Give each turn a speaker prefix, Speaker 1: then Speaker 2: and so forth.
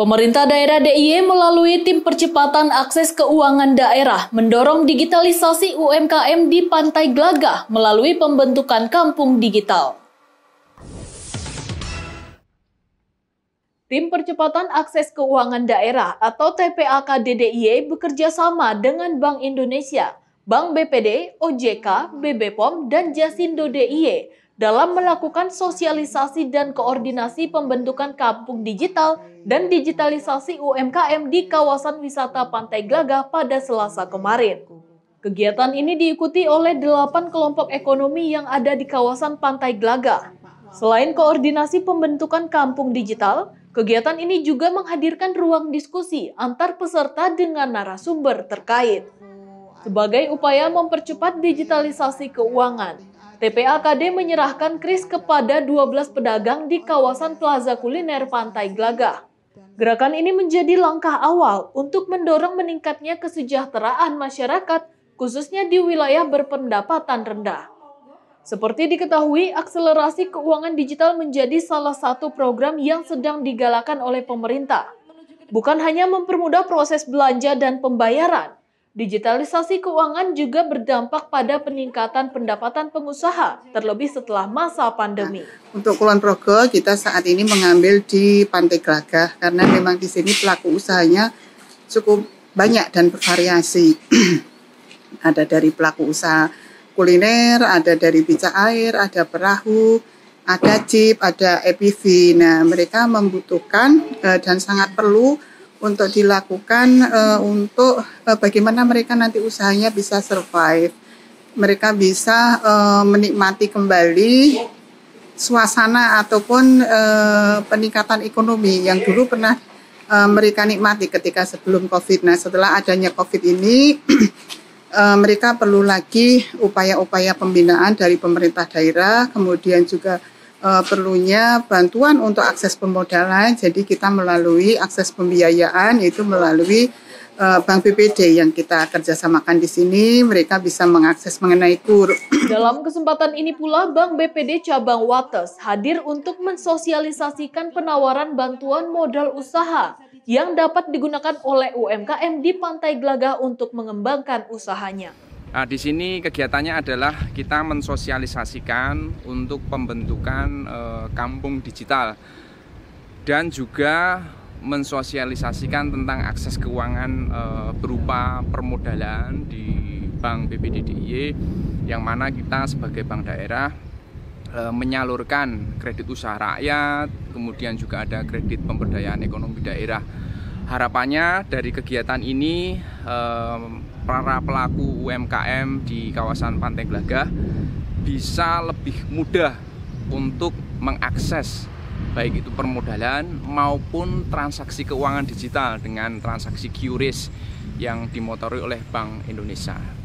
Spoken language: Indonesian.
Speaker 1: Pemerintah daerah DIY melalui tim percepatan akses keuangan daerah mendorong digitalisasi UMKM di Pantai Gelagah melalui pembentukan kampung digital. Tim Percepatan Akses Keuangan Daerah atau TPAK DDIY bekerja sama dengan Bank Indonesia, Bank BPD, OJK, BBPOM, dan Jasindo DIY dalam melakukan sosialisasi dan koordinasi pembentukan kampung digital dan digitalisasi UMKM di kawasan wisata Pantai Gelagah pada Selasa kemarin. Kegiatan ini diikuti oleh delapan kelompok ekonomi yang ada di kawasan Pantai Glaga. Selain koordinasi pembentukan kampung digital, Kegiatan ini juga menghadirkan ruang diskusi antar peserta dengan narasumber terkait. Sebagai upaya mempercepat digitalisasi keuangan, TPAKD menyerahkan kris kepada 12 pedagang di kawasan Plaza Kuliner Pantai Gelagah. Gerakan ini menjadi langkah awal untuk mendorong meningkatnya kesejahteraan masyarakat, khususnya di wilayah berpendapatan rendah. Seperti diketahui, akselerasi keuangan digital menjadi salah satu program yang sedang digalakan oleh pemerintah. Bukan hanya mempermudah proses belanja dan pembayaran, Digitalisasi keuangan juga berdampak pada peningkatan pendapatan pengusaha, terlebih setelah masa pandemi. Nah,
Speaker 2: untuk Kulon Progo, kita saat ini mengambil di Pantai Gelagah, karena memang di sini pelaku usahanya cukup banyak dan bervariasi. ada dari pelaku usaha kuliner, ada dari bica air, ada perahu, ada jeep, ada EPV. Nah, mereka membutuhkan eh, dan sangat perlu untuk dilakukan uh, untuk uh, bagaimana mereka nanti usahanya bisa survive. Mereka bisa uh, menikmati kembali suasana ataupun uh, peningkatan ekonomi yang dulu pernah uh, mereka nikmati ketika sebelum COVID. Nah, setelah adanya COVID ini uh, mereka perlu lagi upaya-upaya pembinaan dari pemerintah daerah, kemudian juga uh, perlunya bantuan untuk akses pemodalan. Jadi kita melalui akses pembiayaan itu melalui uh, Bank BPD yang kita kerjasamakan di sini, mereka bisa mengakses mengenai kur.
Speaker 1: Dalam kesempatan ini pula, Bank BPD Cabang Wates hadir untuk mensosialisasikan penawaran bantuan modal usaha yang dapat digunakan oleh UMKM di Pantai Gelagah untuk mengembangkan usahanya.
Speaker 3: Nah, di sini kegiatannya adalah kita mensosialisasikan untuk pembentukan e, kampung digital dan juga mensosialisasikan tentang akses keuangan e, berupa permodalan di Bank BPDDIY yang mana kita sebagai bank daerah e, menyalurkan kredit usaha rakyat, kemudian juga ada kredit pemberdayaan ekonomi daerah. Harapannya dari kegiatan ini para pelaku UMKM di kawasan Pantai Gelaga bisa lebih mudah untuk mengakses baik itu permodalan maupun transaksi keuangan digital dengan transaksi QRIS yang dimotori oleh Bank Indonesia.